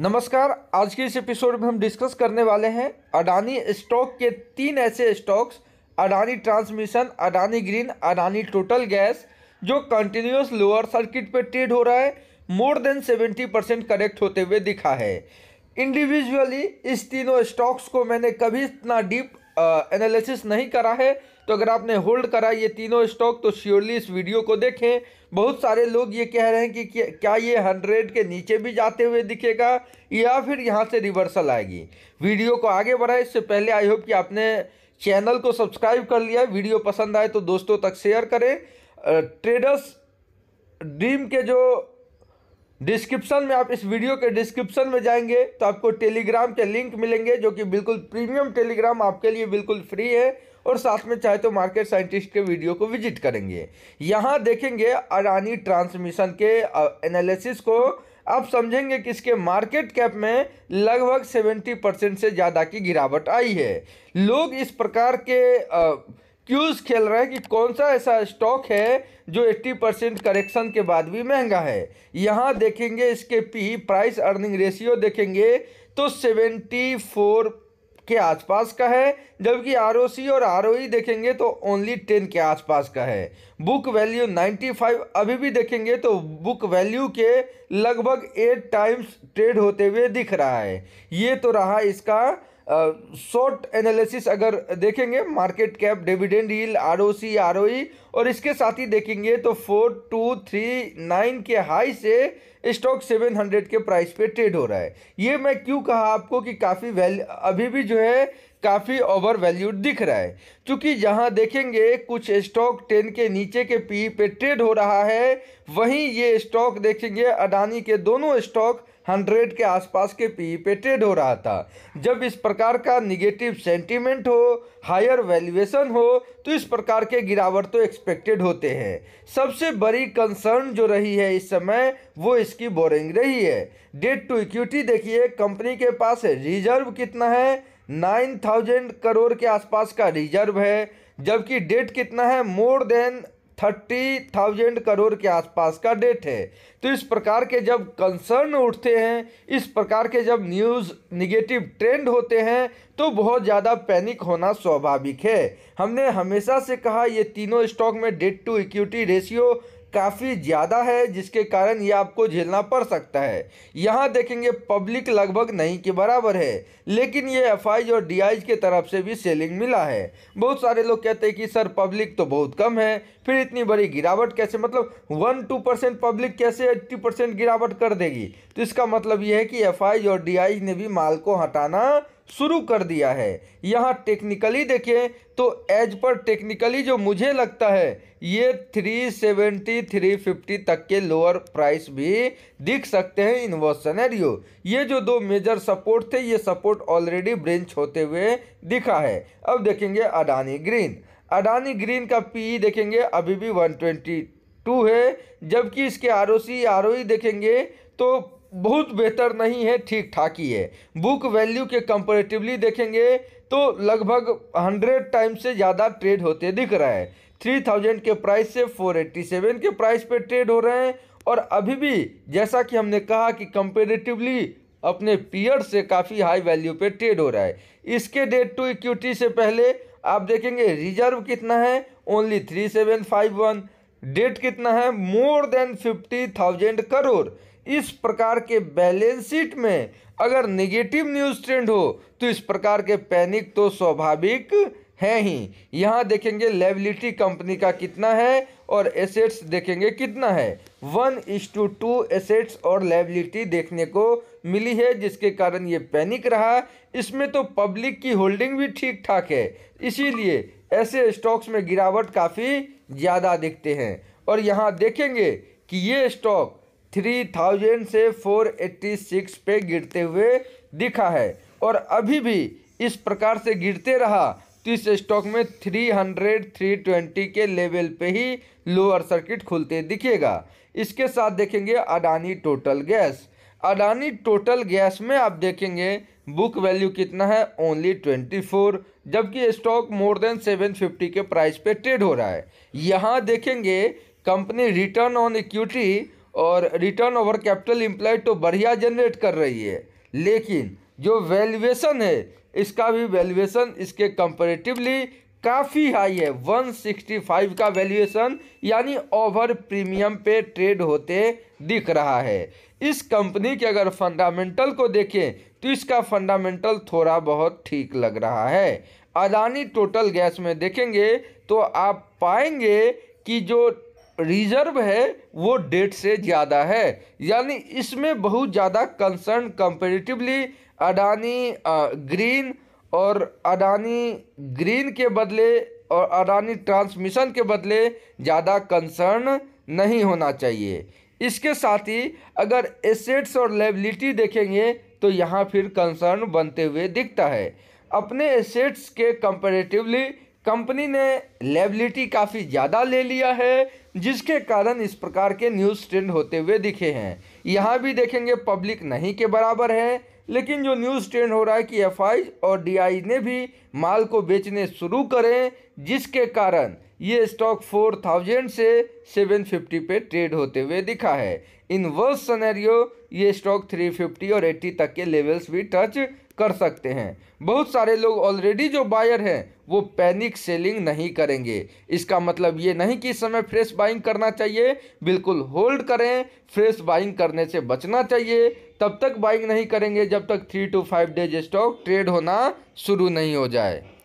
नमस्कार आज के इस एपिसोड में हम डिस्कस करने वाले हैं अडानी स्टॉक के तीन ऐसे stocks Adani transmission Adani green Adani total gas जो कंटिन्यूस लोअर सर्किट पर ट्रेड हो रहा है more than seventy percent correct होते हुए दिखा है इंडिविजुअली इस तीनों स्टॉक्स को मैंने कभी इतना डीप एनालिसिस नहीं करा है तो अगर आपने होल्ड करा ये तीनों स्टॉक तो श्योरली इस वीडियो को देखें बहुत सारे लोग ये कह रहे हैं कि क्या ये हंड्रेड के नीचे भी जाते हुए दिखेगा या फिर यहाँ से रिवर्सल आएगी वीडियो को आगे बढ़ाए इससे पहले आई होप कि आपने चैनल को सब्सक्राइब कर लिया वीडियो पसंद आए तो दोस्तों तक शेयर करें ट्रेडर्स ड्रीम के जो डिस्क्रिप्शन में आप इस वीडियो के डिस्क्रिप्शन में जाएंगे तो आपको टेलीग्राम के लिंक मिलेंगे जो कि बिल्कुल प्रीमियम टेलीग्राम आपके लिए बिल्कुल फ्री है और साथ में चाहे तो मार्केट साइंटिस्ट के वीडियो को विजिट करेंगे यहाँ देखेंगे अडानी ट्रांसमिशन के एनालिसिस को आप समझेंगे कि इसके मार्केट कैप में लगभग सेवेंटी परसेंट से ज़्यादा की गिरावट आई है लोग इस प्रकार के क्यूज खेल रहे हैं कि कौन सा ऐसा स्टॉक है जो 80 परसेंट करेक्शन के बाद भी महंगा है यहाँ देखेंगे इसके पी प्राइस अर्निंग रेशियो देखेंगे तो 74 के आसपास का है जबकि आर और आर देखेंगे तो ओनली टेन के आसपास का है बुक वैल्यू नाइन्टी फाइव अभी भी देखेंगे तो बुक वैल्यू के लगभग एट टाइम्स ट्रेड होते हुए दिख रहा है ये तो रहा इसका शॉर्ट एनालिसिस अगर देखेंगे market cap dividend R O E और इसके साथ ही देखेंगे तो फोर टू थ्री नाइन के हाई से स्टॉक सेवन हंड्रेड के प्राइस पे ट्रेड हो रहा है ये मैं क्यों कहा आपको कि काफ़ी वैल्यू अभी भी जो है काफ़ी ओवर वैल्यूड दिख रहा है क्योंकि जहां देखेंगे कुछ स्टॉक टेन के नीचे के पी पे ट्रेड हो रहा है वहीं ये स्टॉक देखेंगे अडानी के दोनों स्टॉक हंड्रेड के आसपास के पी पे ट्रेड हो रहा था जब इस प्रकार का निगेटिव सेंटिमेंट हो हायर वैल्यूएशन हो तो इस प्रकार के गिरावट तो एक्सपेक्टेड होते हैं सबसे बड़ी कंसर्न जो रही है इस समय वो इसकी बोरिंग रही है डेट टू इक्विटी देखिए कंपनी के पास रिजर्व कितना है नाइन थाउजेंड करोड़ के आसपास का रिजर्व है जबकि डेट कितना है more than thirty thousand crore के आसपास का डेट है तो इस प्रकार के जब कंसर्न उठते हैं इस प्रकार के जब न्यूज़ निगेटिव ट्रेंड होते हैं तो बहुत ज़्यादा पैनिक होना स्वाभाविक है हमने हमेशा से कहा ये तीनों स्टॉक में डेट टू इक्विटी रेशियो काफ़ी ज़्यादा है जिसके कारण ये आपको झेलना पड़ सकता है यहाँ देखेंगे पब्लिक लगभग नहीं के बराबर है लेकिन ये एफ और डी के तरफ से भी सेलिंग मिला है बहुत सारे लोग कहते हैं कि सर पब्लिक तो बहुत कम है फिर इतनी बड़ी गिरावट कैसे मतलब वन टू परसेंट पब्लिक कैसे एट्टी परसेंट गिरावट कर देगी तो इसका मतलब यह है कि एफ और डी ने भी माल को हटाना शुरू कर दिया है यहाँ टेक्निकली देखें तो एज पर टेक्निकली जो मुझे लगता है ये 370 350 तक के लोअर प्राइस भी दिख सकते हैं इन वो सनेरियो ये जो दो मेजर सपोर्ट थे ये सपोर्ट ऑलरेडी ब्रेंच होते हुए दिखा है अब देखेंगे अडानी ग्रीन अडानी ग्रीन का पी देखेंगे अभी भी वन है जबकि इसके आर ओ e देखेंगे तो बहुत बेहतर नहीं है ठीक ठाक ही है बुक वैल्यू के कंपेरेटिवली देखेंगे तो लगभग हंड्रेड टाइम से ज़्यादा ट्रेड होते दिख रहा है थ्री थाउजेंड के प्राइस से फोर एट्टी सेवन के प्राइस पे ट्रेड हो रहे हैं और अभी भी जैसा कि हमने कहा कि कंपेरेटिवली अपने पीयर से काफ़ी हाई वैल्यू पे ट्रेड हो रहा है इसके डेट टू इक्विटी से पहले आप देखेंगे रिजर्व कितना है only three seven five one debt कितना है more than fifty thousand crore इस प्रकार के बैलेंस शीट में अगर निगेटिव न्यूज ट्रेंड हो तो इस प्रकार के पैनिक तो स्वाभाविक है ही यहाँ देखेंगे लेबिलिटी कंपनी का कितना है और एसेट्स देखेंगे कितना है one is two two assets और लेबिलिटी देखने को मिली है जिसके कारण ये पैनिक रहा इसमें तो पब्लिक की होल्डिंग भी ठीक ठाक है इसीलिए ऐसे स्टॉक्स में गिरावट काफ़ी ज़्यादा दिखते हैं और यहाँ देखेंगे कि ये स्टॉक थ्री थाउजेंड से फोर एट्टी सिक्स पे गिरते हुए दिखा है और अभी भी इस प्रकार से गिरते रहा तो इस स्टॉक में थ्री हंड्रेड थ्री ट्वेंटी के लेवल पे ही लोअर सर्किट खुलते दिखेगा इसके साथ देखेंगे Adani total gas Adani total gas में आप देखेंगे बुक वैल्यू कितना है ओनली ट्वेंटी फोर जबकि stock more than seven fifty के प्राइस पे ट्रेड हो रहा है यहाँ देखेंगे कंपनी रिटर्न ऑन इक्विटी और रिटर्न ओवर कैपिटल इम्प्लाइड तो बढ़िया जनरेट कर रही है लेकिन जो वैल्यूएशन है इसका भी वैल्यूएशन इसके कंपेरेटिवली काफ़ी हाई है 165 का वैल्यूएशन यानी ओवर प्रीमियम पे ट्रेड होते दिख रहा है इस कंपनी के अगर फंडामेंटल को देखें तो इसका फंडामेंटल थोड़ा बहुत ठीक लग रहा है अदानी टोटल गैस में देखेंगे तो आप पाएंगे कि जो रिजर्व है वो डेट से ज़्यादा है यानी इसमें बहुत ज़्यादा कंसर्न कंपेरेटिवली अडानी ग्रीन और अडानी ग्रीन के बदले और अडानी ट्रांसमिशन के बदले ज़्यादा कंसर्न नहीं होना चाहिए इसके साथ ही अगर एसेट्स और लेबिलिटी देखेंगे तो यहाँ फिर कंसर्न बनते हुए दिखता है अपने एसेट्स के कंपेरेटिवली कंपनी ने लेबिलिटी काफ़ी ज़्यादा ले लिया है जिसके कारण इस प्रकार के न्यूज़ ट्रेंड होते हुए दिखे हैं यहाँ भी देखेंगे पब्लिक नहीं के बराबर है लेकिन जो न्यूज़ ट्रेंड हो रहा है कि एफ और डी ने भी माल को बेचने शुरू करें जिसके कारण ये स्टॉक 4000 से 750 पे ट्रेड होते हुए दिखा है इन वर्स सनेरियो ये स्टॉक 350 और 80 तक के लेवल्स भी टच कर सकते हैं बहुत सारे लोग ऑलरेडी जो बायर हैं वो पैनिक सेलिंग नहीं करेंगे इसका मतलब ये नहीं कि इस समय फ्रेश बाइंग करना चाहिए बिल्कुल होल्ड करें फ्रेश बाइंग करने से बचना चाहिए तब तक बाइंग नहीं करेंगे जब तक three two five days stock trade होना शुरू नहीं हो जाए